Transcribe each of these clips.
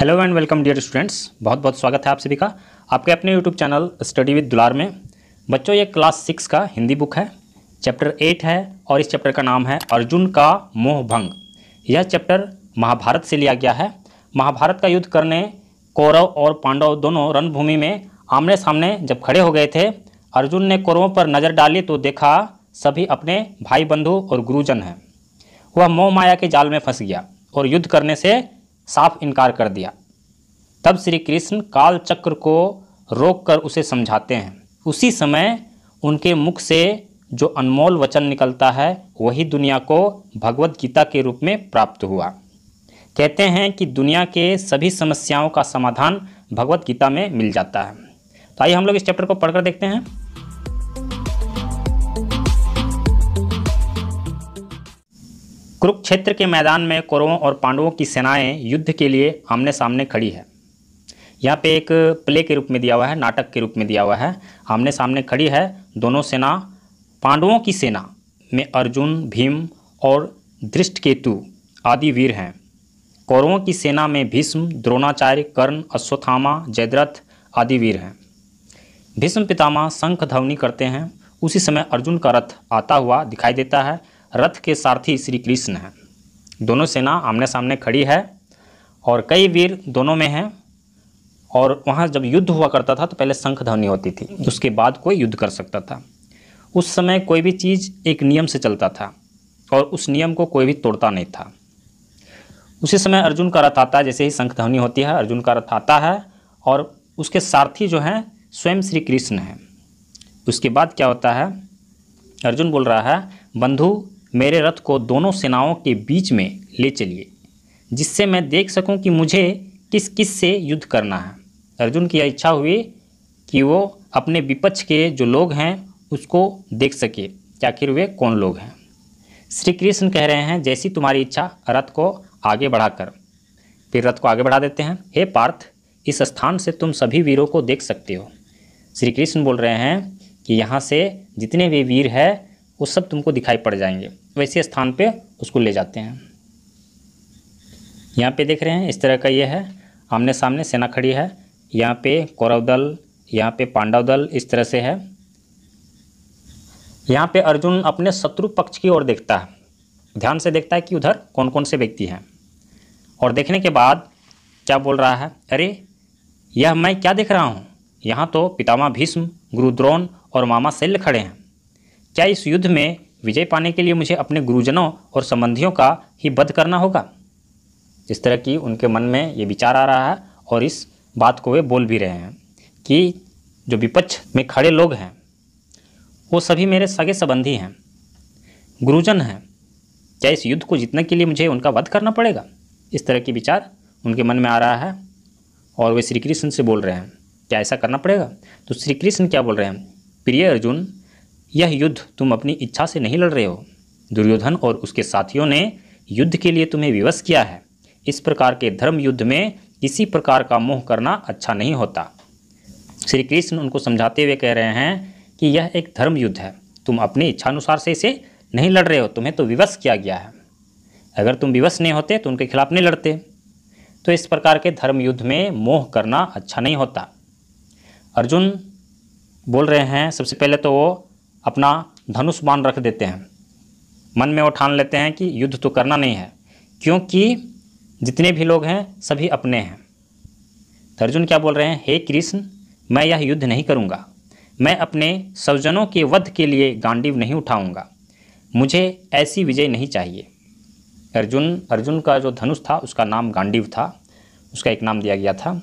Hello and welcome dear students बहुत बहुत स्वागत है आप सभी का आपके अपने यूट्यूब चैनल स्टडी विद दुलार में बच्चों ये क्लास सिक्स का हिंदी बुक है चैप्टर एट है और इस चैप्टर का नाम है अर्जुन का मोह भंग यह चैप्टर महाभारत से लिया गया है महाभारत का युद्ध करने कौरव और पांडव दोनों रणभूमि में आमने सामने जब खड़े हो गए थे अर्जुन ने कौरवों पर नज़र डाली तो देखा सभी अपने भाई बंधु और गुरुजन हैं वह मोह माया के जाल में फंस गया और युद्ध करने से साफ इनकार कर दिया तब श्री कृष्ण काल चक्र को रोक कर उसे समझाते हैं उसी समय उनके मुख से जो अनमोल वचन निकलता है वही दुनिया को भगवत गीता के रूप में प्राप्त हुआ कहते हैं कि दुनिया के सभी समस्याओं का समाधान भगवत गीता में मिल जाता है तो आइए हम लोग इस चैप्टर को पढ़कर देखते हैं कुरुक्षेत्र के मैदान में कौरवों और पांडवों की सेनाएं युद्ध के लिए आमने सामने खड़ी है यहाँ पे एक प्ले के रूप में दिया हुआ है नाटक के रूप में दिया हुआ है आमने सामने खड़ी है दोनों सेना पांडवों की सेना में अर्जुन भीम और दृष्टकेतु आदि वीर हैं कौरवों की सेना में भीष्म द्रोणाचार्य कर्ण अश्वत्थामा जयद्रथ आदि वीर हैं भीष्म पितामह शंख ध्वनि करते हैं उसी समय अर्जुन का रथ आता हुआ दिखाई देता है रथ के सारथी श्री कृष्ण हैं दोनों सेना आमने सामने खड़ी है और कई वीर दोनों में हैं और वहाँ जब युद्ध हुआ करता था तो पहले शंख ध्वनि होती थी उसके बाद कोई युद्ध कर सकता था उस समय कोई भी चीज़ एक नियम से चलता था और उस नियम को कोई भी तोड़ता नहीं था उसी समय अर्जुन का रथ आता है जैसे ही शंख ध्वनि होती है अर्जुन का रथ आता है और उसके सारथी जो हैं स्वयं श्री कृष्ण हैं उसके बाद क्या होता है अर्जुन बोल रहा है बंधु मेरे रथ को दोनों सेनाओं के बीच में ले चलिए जिससे मैं देख सकूं कि मुझे किस किस से युद्ध करना है अर्जुन की इच्छा हुई कि वो अपने विपक्ष के जो लोग हैं उसको देख सके कि आखिर वे कौन लोग हैं श्री कृष्ण कह रहे हैं जैसी तुम्हारी इच्छा रथ को आगे बढ़ाकर फिर रथ को आगे बढ़ा देते हैं हे पार्थ इस स्थान से तुम सभी वीरों को देख सकते हो श्री कृष्ण बोल रहे हैं कि यहाँ से जितने भी वीर है वो सब तुमको दिखाई पड़ जाएंगे वैसे स्थान पे उसको ले जाते हैं यहाँ पे देख रहे हैं इस तरह का ये है आमने सामने सेना खड़ी है यहाँ पे कौरव दल यहाँ पे पांडव दल इस तरह से है यहाँ पे अर्जुन अपने शत्रु पक्ष की ओर देखता है ध्यान से देखता है कि उधर कौन कौन से व्यक्ति हैं और देखने के बाद क्या बोल रहा है अरे यह मैं क्या देख रहा हूँ यहाँ तो पितामा भीष्म गुरुद्रोण और मामा शैल्य खड़े हैं क्या इस युद्ध में विजय पाने के लिए मुझे अपने गुरुजनों और संबंधियों का ही वध करना होगा इस तरह की उनके मन में ये विचार आ रहा है और इस बात को वे बोल भी रहे हैं कि जो विपक्ष में खड़े लोग हैं वो सभी मेरे सगे संबंधी हैं गुरुजन हैं क्या इस युद्ध को जीतने के लिए मुझे उनका वध करना पड़ेगा इस तरह की विचार उनके मन में आ रहा है और वे श्री कृष्ण से बोल रहे हैं क्या ऐसा करना पड़ेगा तो श्री कृष्ण क्या बोल रहे हैं प्रिय अर्जुन यह युद्ध तुम अपनी इच्छा से नहीं लड़ रहे हो दुर्योधन और उसके साथियों ने युद्ध के लिए तुम्हें विवश किया है इस प्रकार के धर्म युद्ध में किसी प्रकार का मोह करना अच्छा नहीं होता श्री कृष्ण उनको समझाते हुए कह रहे हैं कि यह एक धर्म युद्ध है तुम अपनी इच्छानुसार से इसे नहीं लड़ रहे हो तुम्हें तो विवश किया गया है अगर तुम विवश नहीं होते तो उनके खिलाफ नहीं लड़ते तो इस प्रकार के धर्म युद्ध में मोह करना अच्छा नहीं होता अर्जुन बोल रहे हैं सबसे पहले तो वो अपना धनुष बाण रख देते हैं मन में वो ठान लेते हैं कि युद्ध तो करना नहीं है क्योंकि जितने भी लोग हैं सभी अपने हैं अर्जुन क्या बोल रहे हैं हे कृष्ण मैं यह युद्ध नहीं करूँगा मैं अपने स्वजनों के वध के लिए गांडीव नहीं उठाऊँगा मुझे ऐसी विजय नहीं चाहिए अर्जुन अर्जुन का जो धनुष था उसका नाम गांडीव था उसका एक नाम दिया गया था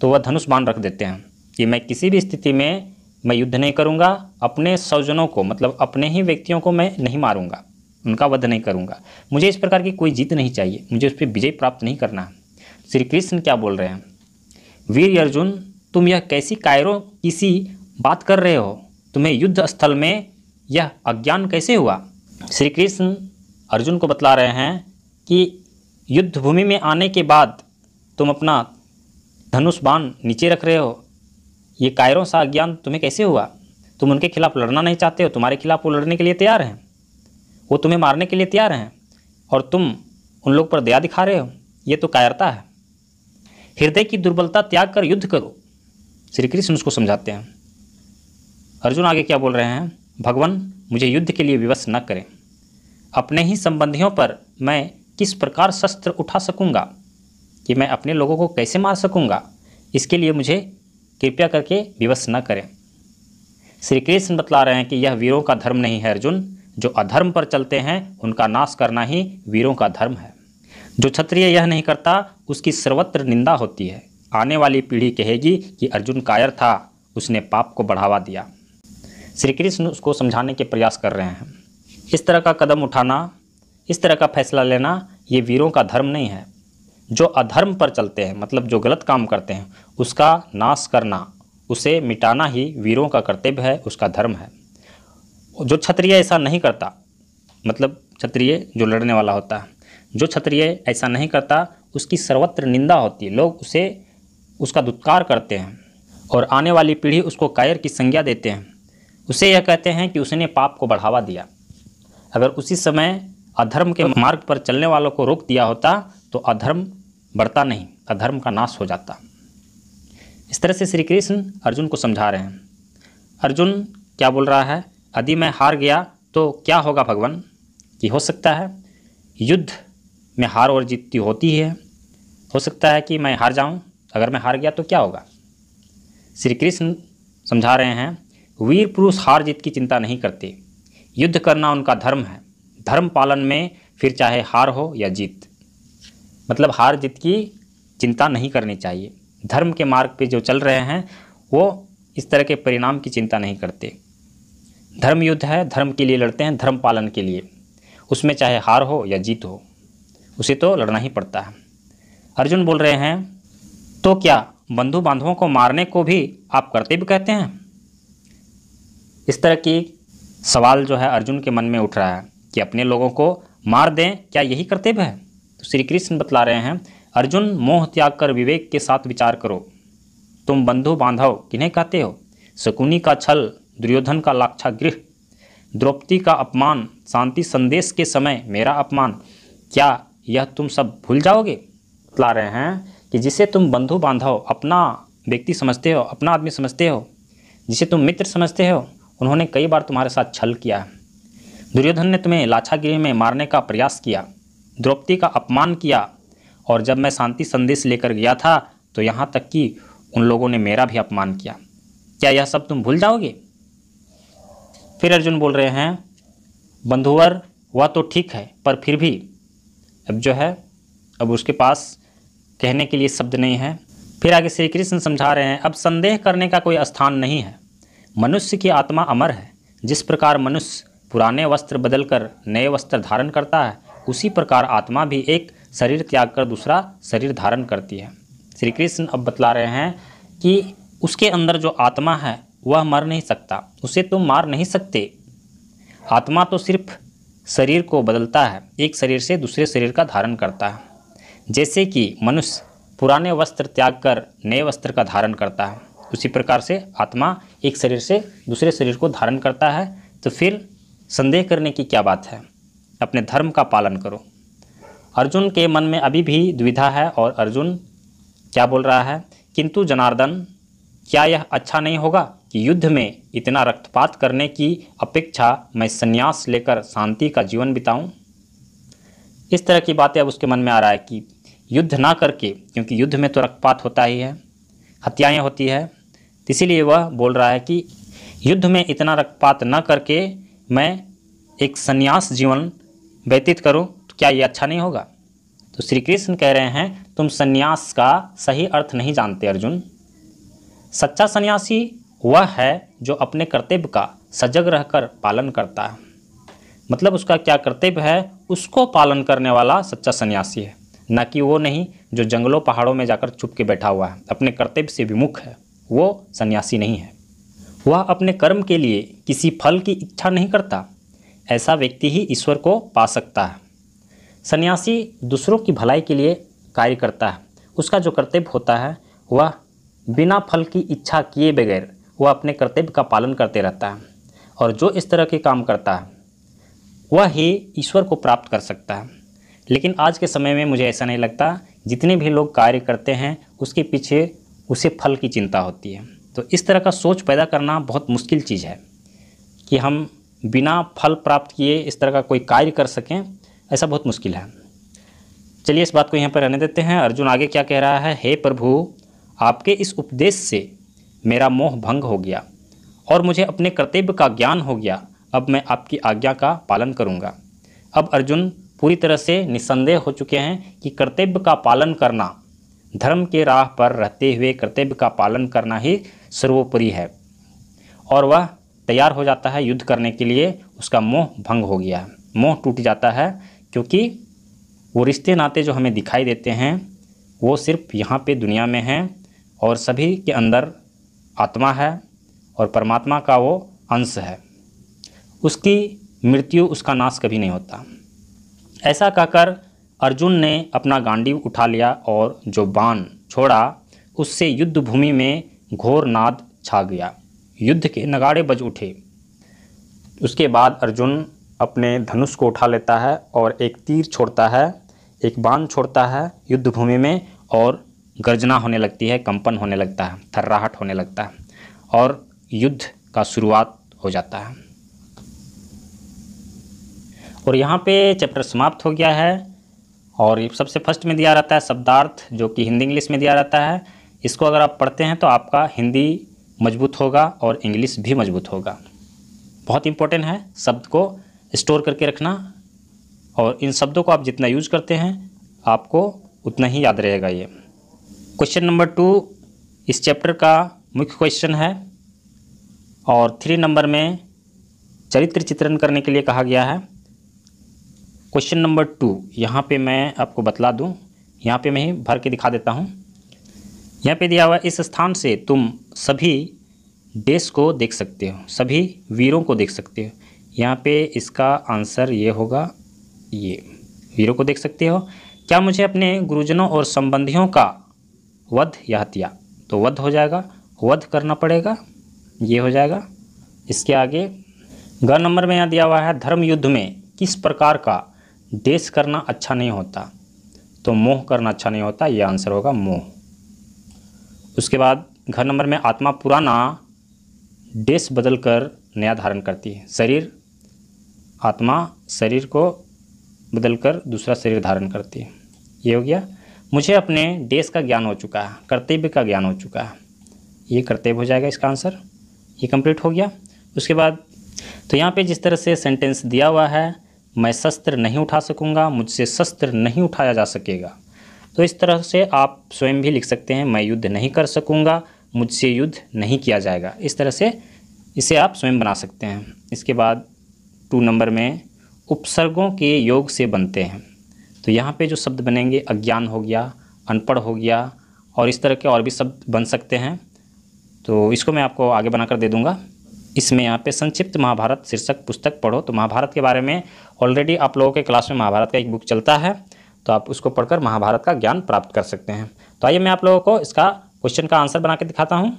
तो वह धनुष बाण रख देते हैं कि मैं किसी भी स्थिति में मैं युद्ध नहीं करूँगा अपने स्वजनों को मतलब अपने ही व्यक्तियों को मैं नहीं मारूंगा उनका वध नहीं करूँगा मुझे इस प्रकार की कोई जीत नहीं चाहिए मुझे उस पर विजय प्राप्त नहीं करना श्री कृष्ण क्या बोल रहे हैं वीर अर्जुन तुम यह कैसी कायरों किसी बात कर रहे हो तुम्हें युद्ध स्थल में यह अज्ञान कैसे हुआ श्री कृष्ण अर्जुन को बतला रहे हैं कि युद्ध भूमि में आने के बाद तुम अपना धनुष बाण नीचे रख रहे हो ये कायरों सा अज्ञान तुम्हें कैसे हुआ तुम उनके खिलाफ़ लड़ना नहीं चाहते हो तुम्हारे खिलाफ़ वो लड़ने के लिए तैयार हैं वो तुम्हें मारने के लिए तैयार हैं और तुम उन लोग पर दया दिखा रहे हो ये तो कायरता है हृदय की दुर्बलता त्याग कर युद्ध करो श्री कृष्ण उसको समझाते हैं अर्जुन आगे क्या बोल रहे हैं भगवान मुझे युद्ध के लिए विवश न करें अपने ही संबंधियों पर मैं किस प्रकार शस्त्र उठा सकूंगा कि मैं अपने लोगों को कैसे मार सकूंगा इसके लिए मुझे कृपया करके विवश न करें श्री कृष्ण बतला रहे हैं कि यह वीरों का धर्म नहीं है अर्जुन जो अधर्म पर चलते हैं उनका नाश करना ही वीरों का धर्म है जो क्षत्रिय यह नहीं करता उसकी सर्वत्र निंदा होती है आने वाली पीढ़ी कहेगी कि अर्जुन कायर था उसने पाप को बढ़ावा दिया श्री कृष्ण उसको समझाने के प्रयास कर रहे हैं इस तरह का कदम उठाना इस तरह का फैसला लेना ये वीरों का धर्म नहीं है जो अधर्म पर चलते हैं मतलब जो गलत काम करते हैं उसका नाश करना उसे मिटाना ही वीरों का कर्तव्य है उसका धर्म है जो क्षत्रिय ऐसा नहीं करता मतलब क्षत्रिय जो लड़ने वाला होता है जो क्षत्रिय ऐसा नहीं करता उसकी सर्वत्र निंदा होती है लोग उसे उसका दुत्कार करते हैं और आने वाली पीढ़ी उसको कायर की संज्ञा देते हैं उसे यह कहते हैं कि उसने पाप को बढ़ावा दिया अगर उसी समय अधर्म के तो मार्ग पर चलने वालों को रोक दिया होता तो अधर्म बढ़ता नहीं अधर्म का नाश हो जाता इस तरह से श्री कृष्ण अर्जुन को समझा रहे हैं अर्जुन क्या बोल रहा है यदि मैं हार गया तो क्या होगा भगवान कि हो सकता है युद्ध में हार और जीत होती है हो सकता है कि मैं हार जाऊं अगर मैं हार गया तो क्या होगा श्री कृष्ण समझा रहे हैं वीर पुरुष हार जीत की चिंता नहीं करते युद्ध करना उनका धर्म है धर्म पालन में फिर चाहे हार हो या जीत मतलब हार जीत की चिंता नहीं करनी चाहिए धर्म के मार्ग पे जो चल रहे हैं वो इस तरह के परिणाम की चिंता नहीं करते धर्म युद्ध है धर्म के लिए लड़ते हैं धर्म पालन के लिए उसमें चाहे हार हो या जीत हो उसे तो लड़ना ही पड़ता है अर्जुन बोल रहे हैं तो क्या बंधु बांधवों को मारने को भी आप कर्तव्य कहते हैं इस तरह की सवाल जो है अर्जुन के मन में उठ रहा है कि अपने लोगों को मार दें क्या यही कर्तव्य है श्री कृष्ण बतला रहे हैं अर्जुन मोह त्याग कर विवेक के साथ विचार करो तुम बंधु बांधव किन्हें कहते हो शकुनी का छल दुर्योधन का लाक्षा गृह द्रौपदी का अपमान शांति संदेश के समय मेरा अपमान क्या यह तुम सब भूल जाओगे बतला रहे हैं कि जिसे तुम बंधु बांधव अपना व्यक्ति समझते हो अपना आदमी समझते हो जिसे तुम मित्र समझते हो उन्होंने कई बार तुम्हारे साथ छल किया है दुर्योधन ने तुम्हें लाछागिरी में मारने का प्रयास किया द्रौपदी का अपमान किया और जब मैं शांति संदेश लेकर गया था तो यहाँ तक कि उन लोगों ने मेरा भी अपमान किया क्या यह सब तुम भूल जाओगे फिर अर्जुन बोल रहे हैं बंधुवर वह तो ठीक है पर फिर भी अब जो है अब उसके पास कहने के लिए शब्द नहीं है फिर आगे श्री कृष्ण समझा रहे हैं अब संदेह करने का कोई स्थान नहीं है मनुष्य की आत्मा अमर है जिस प्रकार मनुष्य पुराने वस्त्र बदलकर नए वस्त्र धारण करता है उसी प्रकार आत्मा भी एक शरीर त्याग कर दूसरा शरीर धारण करती है श्री कृष्ण अब बतला रहे हैं कि उसके अंदर जो आत्मा है वह मर नहीं सकता उसे तुम तो मार नहीं सकते आत्मा तो सिर्फ शरीर को बदलता है एक शरीर से दूसरे शरीर का धारण करता है जैसे कि मनुष्य पुराने वस्त्र त्याग कर नए वस्त्र का धारण करता है उसी प्रकार से आत्मा एक शरीर से दूसरे शरीर को धारण करता है तो फिर संदेह करने की क्या बात है अपने धर्म का पालन करो अर्जुन के मन में अभी भी द्विधा है और अर्जुन क्या बोल रहा है किंतु जनार्दन क्या यह अच्छा नहीं होगा कि युद्ध में इतना रक्तपात करने की अपेक्षा मैं संन्यास लेकर शांति का जीवन बिताऊं? इस तरह की बातें अब उसके मन में आ रहा है कि युद्ध ना करके क्योंकि युद्ध में तो रक्तपात होता ही है हत्याएं होती है इसीलिए वह बोल रहा है कि युद्ध में इतना रक्तपात न करके मैं एक संन्यास जीवन व्यतीत करो तो क्या ये अच्छा नहीं होगा तो श्री कृष्ण कह रहे हैं तुम सन्यास का सही अर्थ नहीं जानते अर्जुन सच्चा सन्यासी वह है जो अपने कर्तव्य का सजग रहकर पालन करता है मतलब उसका क्या कर्तव्य है उसको पालन करने वाला सच्चा सन्यासी है न कि वो नहीं जो जंगलों पहाड़ों में जाकर छुप के बैठा हुआ है अपने कर्तव्य से विमुख है वो सन्यासी नहीं है वह अपने कर्म के लिए किसी फल की इच्छा नहीं करता ऐसा व्यक्ति ही ईश्वर को पा सकता है सन्यासी दूसरों की भलाई के लिए कार्य करता है उसका जो कर्तव्य होता है वह बिना फल की इच्छा किए बगैर वह अपने कर्तव्य का पालन करते रहता है और जो इस तरह के काम करता है वह ही ईश्वर को प्राप्त कर सकता है लेकिन आज के समय में मुझे ऐसा नहीं लगता जितने भी लोग कार्य करते हैं उसके पीछे उसे फल की चिंता होती है तो इस तरह का सोच पैदा करना बहुत मुश्किल चीज़ है कि हम बिना फल प्राप्त किए इस तरह का कोई कार्य कर सकें ऐसा बहुत मुश्किल है चलिए इस बात को यहाँ पर रहने देते हैं अर्जुन आगे क्या कह रहा है हे प्रभु आपके इस उपदेश से मेरा मोह भंग हो गया और मुझे अपने कर्तव्य का ज्ञान हो गया अब मैं आपकी आज्ञा का पालन करूँगा अब अर्जुन पूरी तरह से निसंदेह हो चुके हैं कि कर्तव्य का पालन करना धर्म के राह पर रहते हुए कर्तव्य का पालन करना ही सर्वोपरि है और वह तैयार हो जाता है युद्ध करने के लिए उसका मोह भंग हो गया मोह टूट जाता है क्योंकि वो रिश्ते नाते जो हमें दिखाई देते हैं वो सिर्फ यहाँ पे दुनिया में हैं और सभी के अंदर आत्मा है और परमात्मा का वो अंश है उसकी मृत्यु उसका नाश कभी नहीं होता ऐसा कहकर अर्जुन ने अपना गांडीव उठा लिया और जो बाण छोड़ा उससे युद्ध भूमि में घोर नाद छा गया युद्ध के नगाड़े बज उठे उसके बाद अर्जुन अपने धनुष को उठा लेता है और एक तीर छोड़ता है एक बाण छोड़ता है युद्ध भूमि में और गर्जना होने लगती है कंपन होने लगता है थर्राहट होने लगता है और युद्ध का शुरुआत हो जाता है और यहाँ पे चैप्टर समाप्त हो गया है और सबसे फर्स्ट में दिया रहता है शब्दार्थ जो कि हिंदी इंग्लिश में दिया रहता है इसको अगर आप पढ़ते हैं तो आपका हिंदी मजबूत होगा और इंग्लिश भी मजबूत होगा बहुत इंपॉर्टेंट है शब्द को स्टोर करके रखना और इन शब्दों को आप जितना यूज करते हैं आपको उतना ही याद रहेगा ये क्वेश्चन नंबर टू इस चैप्टर का मुख्य क्वेश्चन है और थ्री नंबर में चरित्र चित्रण करने के लिए कहा गया है क्वेश्चन नंबर टू यहाँ पे मैं आपको बतला दूँ यहाँ पे मैं ही भर के दिखा देता हूँ यहाँ पे दिया हुआ इस स्थान से तुम सभी देश को देख सकते हो सभी वीरों को देख सकते हो यहाँ पे इसका आंसर ये होगा ये वीरों को देख सकते हो क्या मुझे अपने गुरुजनों और संबंधियों का वध या हत्या तो वध हो जाएगा वध करना पड़ेगा ये हो जाएगा इसके आगे ग नंबर में यहाँ दिया हुआ है धर्म युद्ध में किस प्रकार का देश करना अच्छा नहीं होता तो मोह करना अच्छा नहीं होता ये आंसर होगा मोह उसके बाद घर नंबर में आत्मा पुराना डेस बदल कर नया धारण करती है शरीर आत्मा शरीर को बदल कर दूसरा शरीर धारण करती है ये हो गया मुझे अपने डेस का ज्ञान हो चुका है कर्तव्य का ज्ञान हो चुका है ये कर्तव्य हो जाएगा इसका आंसर ये कंप्लीट हो गया उसके बाद तो यहाँ पे जिस तरह से सेंटेंस दिया हुआ है मैं शस्त्र नहीं उठा सकूँगा मुझसे शस्त्र नहीं उठाया जा सकेगा तो इस तरह से आप स्वयं भी लिख सकते हैं मैं युद्ध नहीं कर सकूँगा मुझसे युद्ध नहीं किया जाएगा इस तरह से इसे आप स्वयं बना सकते हैं इसके बाद टू नंबर में उपसर्गों के योग से बनते हैं तो यहाँ पे जो शब्द बनेंगे अज्ञान हो गया अनपढ़ हो गया और इस तरह के और भी शब्द बन सकते हैं तो इसको मैं आपको आगे बनाकर दे दूँगा इसमें यहाँ पे संक्षिप्त महाभारत शीर्षक पुस्तक पढ़ो तो महाभारत के बारे में ऑलरेडी आप लोगों के क्लास में महाभारत का एक बुक चलता है तो आप उसको पढ़कर महाभारत का ज्ञान प्राप्त कर सकते हैं तो आइए मैं आप लोगों को इसका क्वेश्चन का आंसर बना के दिखाता हूँ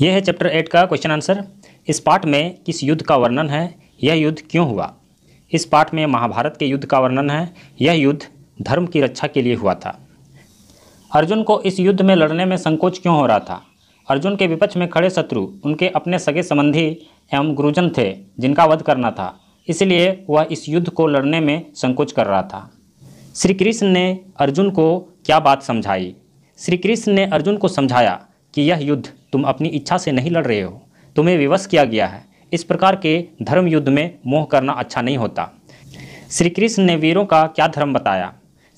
यह है चैप्टर एट का क्वेश्चन आंसर इस पाठ में किस युद्ध का वर्णन है यह युद्ध क्यों हुआ इस पाठ में महाभारत के युद्ध का वर्णन है यह युद्ध धर्म की रक्षा के लिए हुआ था अर्जुन को इस युद्ध में लड़ने में संकोच क्यों हो रहा था अर्जुन के विपक्ष में खड़े शत्रु उनके अपने सगे संबंधी एवं गुरुजन थे जिनका वध करना था इसलिए वह इस युद्ध को लड़ने में संकोच कर रहा था श्री कृष्ण ने अर्जुन को क्या बात समझाई श्री कृष्ण ने अर्जुन को समझाया कि यह युद्ध तुम अपनी इच्छा से नहीं लड़ रहे हो तुम्हें विवश किया गया है इस प्रकार के धर्म युद्ध में मोह करना अच्छा नहीं होता श्री कृष्ण ने वीरों का क्या धर्म बताया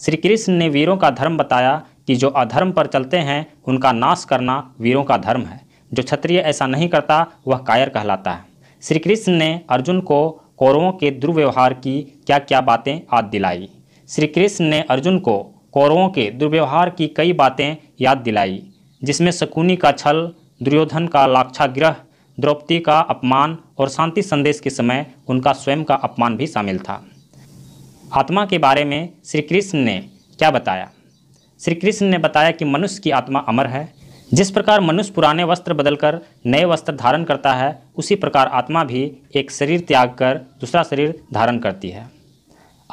श्री कृष्ण ने वीरों का धर्म बताया कि जो अधर्म पर चलते हैं उनका नाश करना वीरों का धर्म है जो क्षत्रिय ऐसा नहीं करता वह कायर कहलाता है श्री कृष्ण ने अर्जुन को कौरवों के दुर्व्यवहार की क्या क्या बातें याद दिलाई श्री कृष्ण ने अर्जुन को कौरवों के दुर्व्यवहार की कई बातें याद दिलाई जिसमें शकुनी का छल दुर्योधन का लाक्षाग्रह द्रौपदी का अपमान और शांति संदेश के समय उनका स्वयं का अपमान भी शामिल था आत्मा के बारे में श्री कृष्ण ने क्या बताया श्री कृष्ण ने बताया कि मनुष्य की आत्मा अमर है जिस प्रकार मनुष्य पुराने वस्त्र बदलकर नए वस्त्र धारण करता है उसी प्रकार आत्मा भी एक शरीर त्याग कर दूसरा शरीर धारण करती है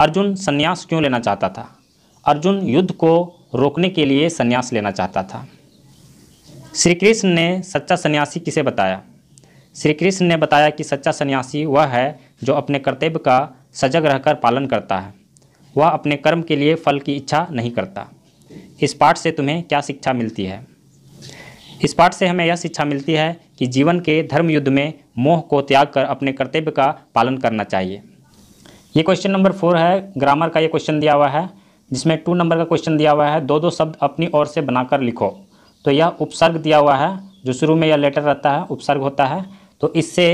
अर्जुन संन्यास क्यों लेना चाहता था अर्जुन युद्ध को रोकने के लिए संन्यास लेना चाहता था श्री कृष्ण ने सच्चा सन्यासी किसे बताया श्री कृष्ण ने बताया कि सच्चा सन्यासी वह है जो अपने कर्तव्य का सजग रहकर पालन करता है वह अपने कर्म के लिए फल की इच्छा नहीं करता इस पाठ से तुम्हें क्या शिक्षा मिलती है इस पाठ से हमें यह शिक्षा मिलती है कि जीवन के धर्म युद्ध में मोह को त्याग कर अपने कर्तव्य का पालन करना चाहिए ये क्वेश्चन नंबर फोर है ग्रामर का ये क्वेश्चन दिया हुआ है जिसमें टू नंबर का क्वेश्चन दिया हुआ है दो दो शब्द अपनी ओर से बनाकर लिखो तो यह उपसर्ग दिया हुआ है जो शुरू में यह लेटर रहता है उपसर्ग होता है तो इससे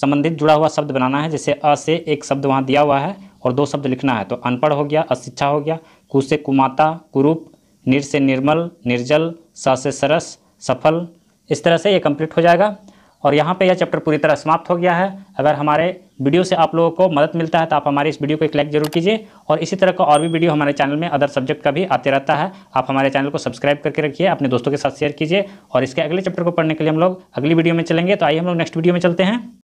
संबंधित जुड़ा हुआ शब्द बनाना है जैसे अ से एक शब्द वहाँ दिया हुआ है और दो शब्द लिखना है तो अनपढ़ हो गया अशिक्षा हो गया कु से कुमाता कुरूप निर से निर्मल निर्जल स से सरस सफल इस तरह से ये कंप्लीट हो जाएगा और यहाँ पे यह चैप्टर पूरी तरह समाप्त हो गया है अगर हमारे वीडियो से आप लोगों को मदद मिलता है तो आप हमारे इस वीडियो को एक लाइक जरूर कीजिए और इसी तरह का और भी वीडियो हमारे चैनल में अदर सब्जेक्ट का भी आते रहता है आप हमारे चैनल को सब्सक्राइब करके रखिए अपने दोस्तों के साथ शेयर कीजिए और इसके अगले चैप्टर को पढ़ने के लिए हम लोग अगली वीडियो में चलेंगे तो आइए हम लोग नेक्स्ट वीडियो में चलते हैं